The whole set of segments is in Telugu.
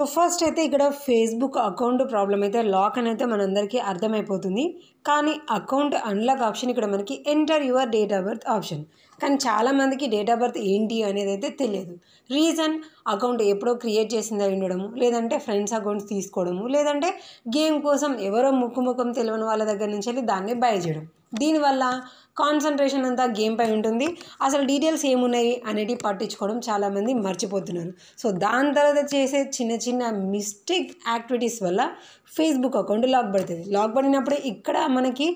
సో ఫస్ట్ అయితే ఇక్కడ ఫేస్బుక్ అకౌంట్ ప్రాబ్లం అయితే లాక్ అని అయితే మనందరికీ అర్థమైపోతుంది కానీ అకౌంట్ అన్లాక్ ఆప్షన్ ఇక్కడ మనకి enter your date of birth option కానీ చాలామందికి డేట్ ఆఫ్ బర్త్ ఏంటి అనేది అయితే తెలియదు రీజన్ అకౌంట్ ఎప్పుడో క్రియేట్ చేసిందా ఉండడము లేదంటే ఫ్రెండ్స్ అకౌంట్స్ తీసుకోవడము లేదంటే గేమ్ కోసం ఎవరో ముక్కు ముఖం తెలియని వాళ్ళ దగ్గర నుంచి వెళ్ళి దాన్ని బై చేయడం దీనివల్ల కాన్సన్ట్రేషన్ అంతా గేమ్ పై ఉంటుంది అసలు డీటెయిల్స్ ఏమున్నాయి అనేటివి పట్టించుకోవడం చాలామంది మర్చిపోతున్నారు సో దాని తర్వాత చేసే చిన్న చిన్న మిస్టేక్ యాక్టివిటీస్ వల్ల ఫేస్బుక్ అకౌంట్ లాక్ పడుతుంది లాక్ పడినప్పుడు ఇక్కడ మనకి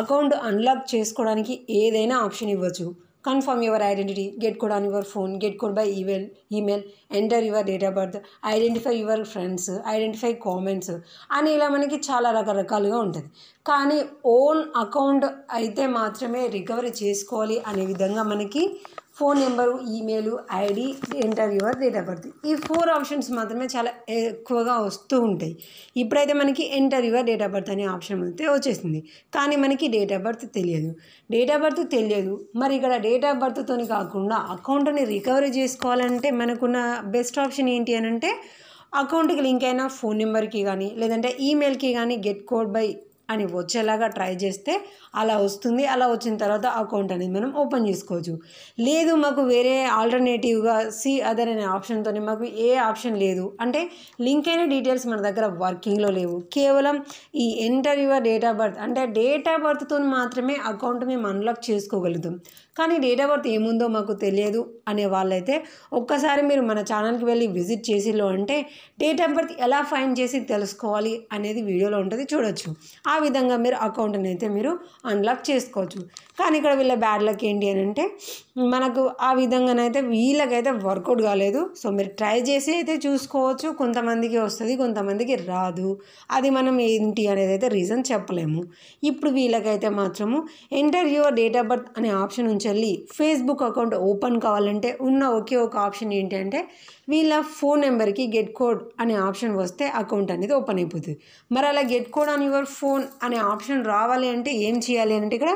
అకౌంట్ అన్లాక్ చేసుకోవడానికి ఏదైనా ఆప్షన్ ఇవ్వచ్చు confirm your identity get code on your phone get code by email email enter your date of birth identify your friends identify comments అని ఇలా మనకి చాలా రకరకాలుగా ఉంటుంది కానీ ఓన్ అకౌంట్ అయితే మాత్రమే రికవరీ చేసుకోవాలి అనే విధంగా మనకి phone number email ID enter your date of birth ఈ ఫోర్ ఆప్షన్స్ మాత్రమే చాలా ఎక్కువగా వస్తూ ఉంటాయి ఇప్పుడైతే మనకి enter your date of birth అనే ఆప్షన్ అయితే వచ్చేసింది కానీ మనకి డేట్ ఆఫ్ బర్త్ తెలియదు డేట్ ఆఫ్ బర్త్ తెలియదు మరి ఇక్కడ డేట్ ఆఫ్ బర్త్తో కాకుండా అకౌంట్ని రికవరీ చేసుకోవాలంటే మనకున్న బెస్ట్ ఆప్షన్ ఏంటి అని అంటే అకౌంట్కి లింక్ అయిన ఫోన్ నెంబర్కి కానీ లేదంటే ఈమెయిల్కి కానీ గెట్ కోడ్ బై అని వచ్చేలాగా ట్రై చేస్తే అలా వస్తుంది అలా వచ్చిన తర్వాత అకౌంట్ అనేది మనం ఓపెన్ చేసుకోవచ్చు లేదు మాకు వేరే ఆల్టర్నేటివ్గా సి అదర్ అనే ఆప్షన్తో మాకు ఏ ఆప్షన్ లేదు అంటే లింక్ అయిన డీటెయిల్స్ మన దగ్గర వర్కింగ్లో లేవు కేవలం ఈ enter your date of birth అంటే డేట్ ఆఫ్ బర్త్తో మాత్రమే అకౌంట్ మేము అన్లాక్ చేసుకోగలుగుతాం కానీ డేట్ ఆఫ్ బర్త్ ఏముందో మాకు తెలియదు అనే వాళ్ళైతే ఒక్కసారి మీరు మన ఛానల్కి వెళ్ళి విజిట్ చేసిలో అంటే డేట్ ఆఫ్ బర్త్ ఎలా ఫైన్ చేసి తెలుసుకోవాలి అనేది వీడియోలో ఉంటుంది చూడొచ్చు ఆ విధంగా మీరు అకౌంట్ని అయితే మీరు అన్లాక్ చేసుకోవచ్చు కానీ ఇక్కడ వీళ్ళ బ్యాడ్ లక్ ఏంటి అని అంటే మనకు ఆ విధంగానైతే వీళ్ళకైతే వర్కౌట్ కాలేదు సో మీరు ట్రై చేసి అయితే చూసుకోవచ్చు కొంతమందికి వస్తుంది కొంతమందికి రాదు అది మనం ఏంటి అనేది అయితే రీజన్ చెప్పలేము ఇప్పుడు వీళ్ళకైతే మాత్రము enter your date of birth అనే ఆప్షన్ నుంచి వెళ్ళి ఫేస్బుక్ అకౌంట్ ఓపెన్ కావాలంటే ఉన్న ఒకే ఒక ఆప్షన్ ఏంటంటే వీళ్ళ ఫోన్ నెంబర్కి గెట్ కోడ్ అనే ఆప్షన్ వస్తే అకౌంట్ అనేది ఓపెన్ అయిపోతుంది మరి అలా get code on your phone అనే ఆప్షన్ రావాలి అంటే ఏం చేయాలి అంటే ఇక్కడ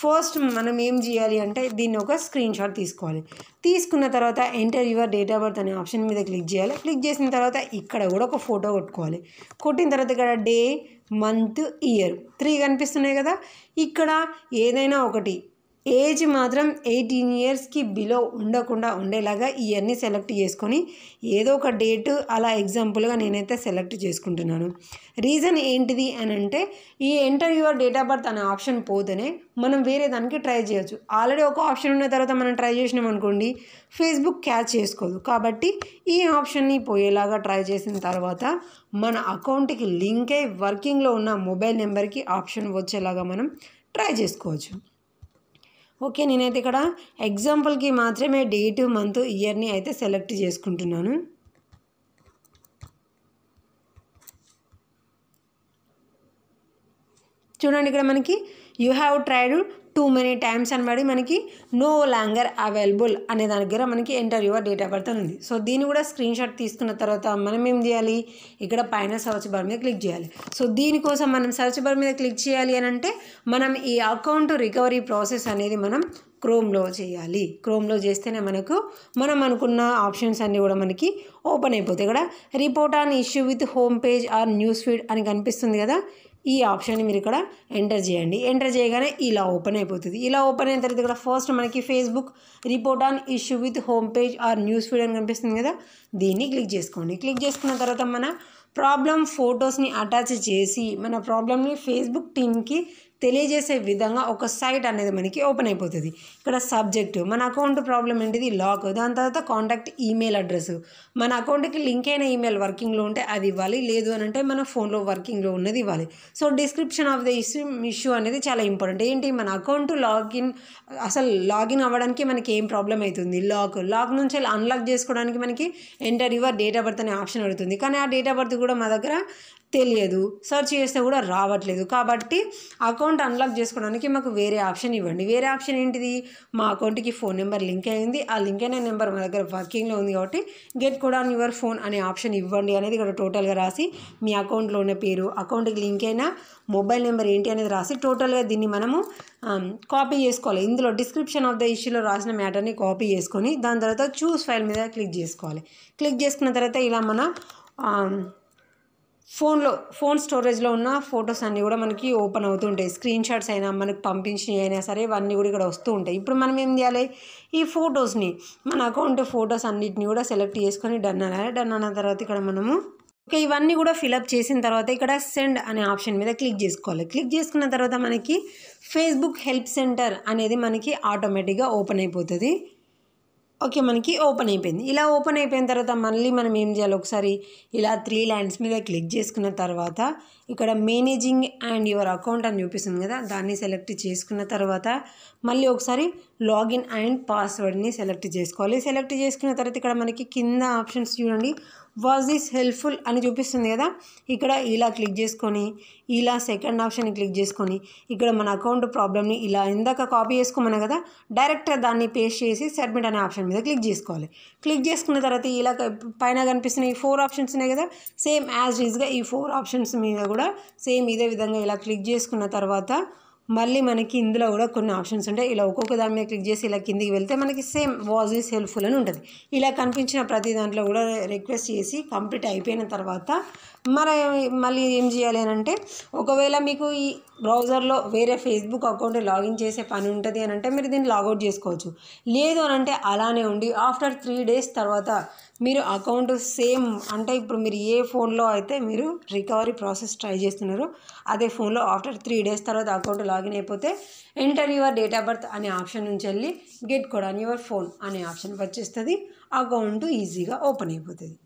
ఫస్ట్ మనం ఏం చేయాలి అంటే దీన్ని ఒక స్క్రీన్ షాట్ తీసుకోవాలి తీసుకున్న తర్వాత enter your date of birth అనే ఆప్షన్ మీద క్లిక్ చేయాలి క్లిక్ చేసిన తర్వాత ఇక్కడ కూడా ఒక ఫోటో కొట్టుకోవాలి కొట్టిన తర్వాత ఇక్కడ డే మంత్ ఇయర్ త్రీ కనిపిస్తున్నాయి కదా ఇక్కడ ఏదైనా ఒకటి ఏజ్ మాత్రం ఎయిటీన్ ఇయర్స్కి బిలో ఉండకుండా ఉండేలాగా ఇవన్నీ సెలెక్ట్ చేసుకొని ఏదో ఒక డేట్ అలా ఎగ్జాంపుల్గా నేనైతే సెలెక్ట్ చేసుకుంటున్నాను రీజన్ ఏంటిది అని అంటే ఈ enter your date of birth అనే ఆప్షన్ పోతేనే మనం వేరే దానికి ట్రై చేయొచ్చు ఆల్రెడీ ఒక ఆప్షన్ ఉన్న తర్వాత మనం ట్రై చేసినాం అనుకోండి ఫేస్బుక్ క్యాచ్ చేసుకోదు కాబట్టి ఈ ఆప్షన్ని పోయేలాగా ట్రై చేసిన తర్వాత మన అకౌంట్కి లింక్ అయి వర్కింగ్లో ఉన్న మొబైల్ నెంబర్కి ఆప్షన్ వచ్చేలాగా మనం ట్రై చేసుకోవచ్చు ఓకే నేనైతే ఇక్కడ ఎగ్జాంపుల్కి మాత్రమే డేటు మంత్ ఇయర్ని అయితే సెలెక్ట్ చేసుకుంటున్నాను చూడండి ఇక్కడ మనకి you have tried too many times అనబడి మనకి నో లాంగర్ అవైలబుల్ అనే దాని దగ్గర మనకి enter your date of birth ఉంది సో దీన్ని కూడా స్క్రీన్ షాట్ తీసుకున్న తర్వాత మనం ఏం చేయాలి ఇక్కడ పైన సర్చ్ బార్ మీద క్లిక్ చేయాలి సో దీనికోసం మనం సర్చ్ బార్ మీద క్లిక్ చేయాలి అని అంటే మనం ఈ అకౌంట్ రికవరీ ప్రాసెస్ అనేది మనం క్రోమ్లో చేయాలి క్రోమ్లో చేస్తేనే మనకు మనం అనుకున్న ఆప్షన్స్ అన్నీ కూడా మనకి ఓపెన్ అయిపోతాయి ఇక్కడ report an issue with home page or news feed అని కనిపిస్తుంది కదా ఈ ఆప్షన్ని మీరు ఇక్కడ ఎంటర్ చేయండి ఎంటర్ చేయగానే ఇలా ఓపెన్ అయిపోతుంది ఇలా ఓపెన్ అయిన తర్వాత ఇక్కడ ఫస్ట్ మనకి Facebook report an issue with home page or news feed అని కనిపిస్తుంది కదా దీన్ని క్లిక్ చేసుకోండి క్లిక్ చేసుకున్న తర్వాత మన ప్రాబ్లం ఫొటోస్ని అటాచ్ చేసి మన ప్రాబ్లమ్ని ఫేస్బుక్ టీమ్కి తెలియజేసే విధంగా ఒక సైట్ అనేది మనకి ఓపెన్ అయిపోతుంది ఇక్కడ సబ్జెక్టు మన అకౌంట్ ప్రాబ్లం ఏంటిది లాక్ దాని తర్వాత కాంటాక్ట్ ఈమెయిల్ అడ్రస్ మన అకౌంట్కి లింక్ అయిన ఈమెయిల్ వర్కింగ్లో ఉంటే అది ఇవ్వాలి లేదు అని అంటే మన ఫోన్లో వర్కింగ్లో ఉన్నది ఇవ్వాలి so description of the issue issue అనేది చాలా ఇంపార్టెంట్ ఏంటి మన అకౌంట్ లాగిన్ అసలు లాగిన్ అవ్వడానికి మనకి ఏం ప్రాబ్లం అవుతుంది లాక్ లాక్ నుంచి అన్లాక్ చేసుకోవడానికి మనకి enter your date of birth అనే ఆప్షన్ అడుగుతుంది కానీ ఆ డేట్ ఆఫ్ బర్త్ కూడా మా దగ్గర తెలియదు సెర్చ్ చేస్తే కూడా రావట్లేదు కాబట్టి అకౌంట్ అకౌంట్ అన్లాక్ చేసుకోవడానికి మాకు వేరే ఆప్షన్ ఇవ్వండి వేరే ఆప్షన్ ఏంటిది మా అకౌంట్కి ఫోన్ నెంబర్ లింక్ అయింది ఆ లింక్ అయిన నెంబర్ మా దగ్గర వర్కింగ్లో ఉంది కాబట్టి get code on your phone అనే ఆప్షన్ ఇవ్వండి అనేది ఇక్కడ టోటల్గా రాసి మీ అకౌంట్లో ఉన్న పేరు అకౌంట్కి లింక్ అయిన మొబైల్ నెంబర్ ఏంటి అనేది రాసి టోటల్గా దీన్ని మనము కాపీ um, చేసుకోవాలి ఇందులో డిస్క్రిప్షన్ ఆఫ్ ద ఇష్యూలో రాసిన మ్యాటర్ని కాపీ చేసుకొని దాని తర్వాత చూస్ ఫైల్ మీద క్లిక్ చేసుకోవాలి క్లిక్ చేసుకున్న తర్వాత ఇలా మన um, ఫోన్లో ఫోన్ స్టోరేజ్లో ఉన్న ఫొటోస్ అన్నీ కూడా మనకి ఓపెన్ అవుతుంటాయి స్క్రీన్ షాట్స్ అయినా మనకి పంపించినవి అయినా సరే ఇవన్నీ కూడా ఇక్కడ వస్తూ ఉంటాయి ఇప్పుడు మనం ఏం చేయాలి ఈ ఫొటోస్ని మన అకౌంట్ ఫొటోస్ అన్నిటిని కూడా సెలెక్ట్ చేసుకొని డన్ అనాలి డన్ అన్న తర్వాత ఇక్కడ మనము ఓకే ఇవన్నీ కూడా ఫిలప్ చేసిన తర్వాత ఇక్కడ సెండ్ అనే ఆప్షన్ మీద క్లిక్ చేసుకోవాలి క్లిక్ చేసుకున్న తర్వాత మనకి ఫేస్బుక్ హెల్ప్ సెంటర్ అనేది మనకి ఆటోమేటిక్గా ఓపెన్ అయిపోతుంది ఓకే మనకి ఓపెన్ అయిపోయింది ఇలా ఓపెన్ అయిపోయిన తర్వాత మళ్ళీ మనం ఏం చేయాలి ఒకసారి ఇలా త్రీ ల్యాండ్స్ మీద క్లిక్ చేసుకున్న తర్వాత ఇక్కడ మేనేజింగ్ అండ్ యువర్ అకౌంట్ అని చూపిస్తుంది కదా దాన్ని సెలెక్ట్ చేసుకున్న తర్వాత మళ్ళీ ఒకసారి లాగిన్ అండ్ పాస్వర్డ్ని సెలెక్ట్ చేసుకోవాలి సెలెక్ట్ చేసుకున్న తర్వాత ఇక్కడ మనకి కింద ఆప్షన్స్ చూడండి వాజ్ దిస్ హెల్ప్ఫుల్ అని చూపిస్తుంది కదా ఇక్కడ ఇలా క్లిక్ చేసుకొని ఇలా సెకండ్ ఆప్షన్ క్లిక్ చేసుకొని ఇక్కడ మన అకౌంట్ ప్రాబ్లమ్ని ఇలా ఇందాక కాపీ చేసుకోమన్నా కదా డైరెక్ట్ దాన్ని పేస్ట్ చేసి సబ్మిట్ అనే ఆప్షన్ మీద క్లిక్ చేసుకోవాలి క్లిక్ చేసుకున్న తర్వాత ఇలా పైన కనిపిస్తున్న ఈ ఫోర్ ఆప్షన్స్ ఉన్నాయి కదా సేమ్ యాజ్ ఈజ్గా ఈ ఫోర్ ఆప్షన్స్ మీద కూడా సేమ్ ఇదే విధంగా ఇలా క్లిక్ చేసుకున్న తర్వాత మళ్ళీ మనకి ఇందులో కూడా కొన్ని ఆప్షన్స్ ఉంటాయి ఇలా ఒక్కొక్క దాని మీద క్లిక్ చేసి ఇలా కిందికి వెళ్తే మనకి సేమ్ వాజ్ హెల్ప్ఫుల్ అని ఉంటుంది ఇలా కనిపించిన ప్రతి దాంట్లో కూడా రిక్వెస్ట్ చేసి కంప్లీట్ అయిపోయిన తర్వాత మరి మళ్ళీ ఏం చేయాలి అని అంటే ఒకవేళ మీకు ఈ బ్రౌజర్లో వేరే ఫేస్బుక్ అకౌంట్ లాగిన్ చేసే పని ఉంటుంది అని అంటే మీరు దీన్ని లాగౌట్ చేసుకోవచ్చు లేదు అని అంటే అలానే ఉండి ఆఫ్టర్ త్రీ డేస్ తర్వాత మీరు అకౌంట్ సేమ్ అంటే ఇప్పుడు మీరు ఏ ఫోన్లో అయితే మీరు రికవరీ ప్రాసెస్ ట్రై చేస్తున్నారో అదే ఫోన్లో ఆఫ్టర్ త్రీ డేస్ తర్వాత అకౌంట్ లాగిన్ అయిపోతే enter your date of birth అనే ఆప్షన్ నుంచి వెళ్ళి గెట్ కూడా యువర్ ఫోన్ అనే ఆప్షన్ వచ్చేస్తుంది అకౌంట్ ఈజీగా ఓపెన్ అయిపోతుంది